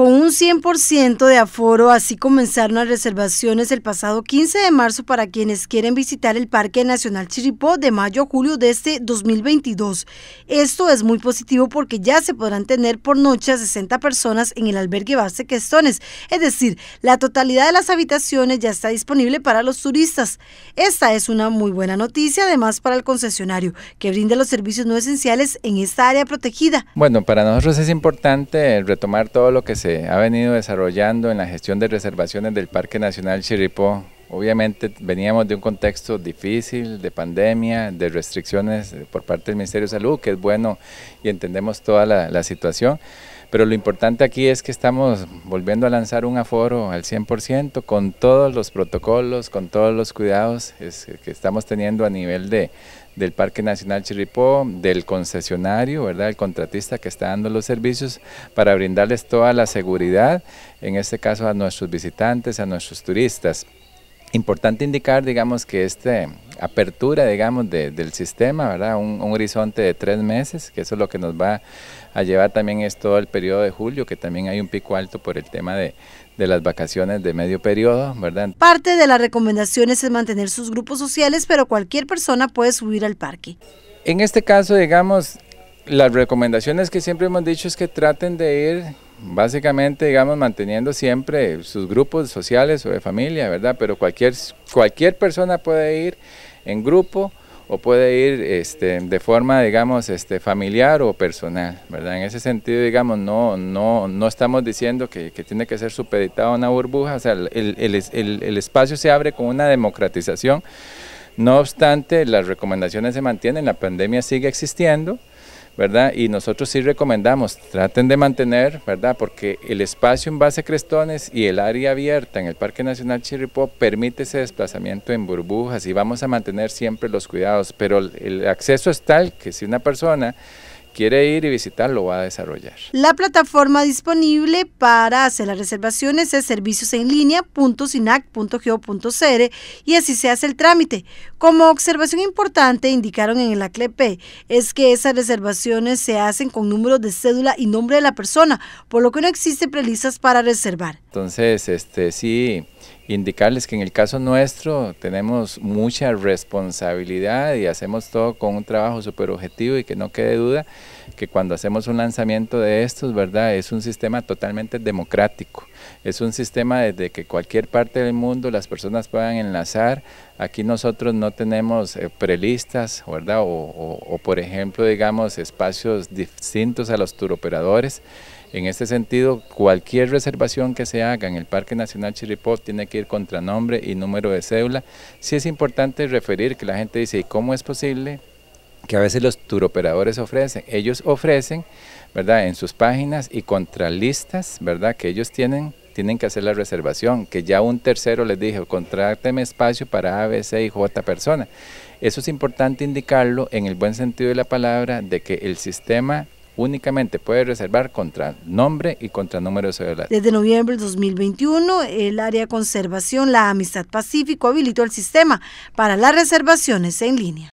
Con un 100% de aforo, así comenzaron las reservaciones el pasado 15 de marzo para quienes quieren visitar el Parque Nacional Chiripó de mayo a julio de este 2022. Esto es muy positivo porque ya se podrán tener por noche a 60 personas en el albergue base Questones, es decir, la totalidad de las habitaciones ya está disponible para los turistas. Esta es una muy buena noticia además para el concesionario, que brinda los servicios no esenciales en esta área protegida. Bueno, para nosotros es importante retomar todo lo que se ha venido desarrollando en la gestión de reservaciones del Parque Nacional Chiripó Obviamente veníamos de un contexto difícil, de pandemia, de restricciones por parte del Ministerio de Salud, que es bueno y entendemos toda la, situación. Pero lo importante aquí es que estamos volviendo a lanzar un aforo al 100% con todos los protocolos, con todos los cuidados que estamos teniendo a nivel del Parque Nacional Chiripó, del concesionario, ¿verdad? El contratista que está dando los servicios para brindarles toda la seguridad, en este caso a nuestros visitantes, a nuestros turistas importante indicar, digamos, que esta apertura, digamos, del sistema, ¿verdad? Un, horizonte de tres meses, que eso es lo que nos va a llevar también es todo el periodo de julio, que también hay un pico alto por el tema de, de las vacaciones de medio periodo, ¿verdad? Parte de las recomendaciones es mantener sus grupos sociales, pero cualquier persona puede subir al parque. En este caso, digamos, las recomendaciones que siempre hemos dicho es que traten de ir básicamente, digamos, manteniendo siempre sus grupos sociales o de familia, ¿verdad? Pero cualquier, cualquier persona puede ir en grupo o puede ir este, de forma, digamos, este, familiar o personal, ¿verdad? En ese sentido, digamos, no, no, estamos diciendo que, tiene que ser supeditado a una burbuja, o sea, el, el espacio se abre con una democratización, no obstante, las recomendaciones se mantienen, la pandemia sigue existiendo, ¿verdad? Y nosotros sí recomendamos, traten de mantener, ¿verdad? Porque el espacio en base a Crestones y el área abierta en el Parque Nacional Chirripó permite ese desplazamiento en burbujas y vamos a mantener siempre los cuidados, pero el acceso es tal que si una persona quiere ir y visitar lo va a desarrollar. La plataforma disponible para hacer las reservaciones es línea.sinac.geo.cere y así se hace el trámite. Como observación importante indicaron en el ACLEP es que esas reservaciones se hacen con número de cédula y nombre de la persona, por lo que no existen prelistas para reservar. Entonces, este sí indicarles que en el caso nuestro tenemos mucha responsabilidad y hacemos todo con un trabajo súper objetivo y que no quede duda que cuando hacemos un lanzamiento de estos, ¿verdad? Es un sistema totalmente democrático, es un sistema desde que cualquier parte del mundo las personas puedan enlazar. Aquí nosotros no tenemos eh, prelistas, ¿verdad? O, por ejemplo, digamos, espacios distintos a los turoperadores. En este sentido, cualquier reservación que se haga en el Parque Nacional chiripot tiene que ir contra nombre y número de cédula. Sí es importante referir que la gente dice, ¿y cómo es posible? que a veces los turoperadores ofrecen. Ellos ofrecen, ¿verdad?, en sus páginas y contralistas listas, ¿verdad?, que ellos tienen, tienen que hacer la reservación, que ya un tercero les dijo, contráteme espacio para A, B, C y J persona. Eso es importante indicarlo en el buen sentido de la palabra, de que el sistema únicamente puede reservar contra nombre y contra número de celular. Desde noviembre del 2021, el área de conservación La Amistad Pacífico habilitó el sistema para las reservaciones en línea.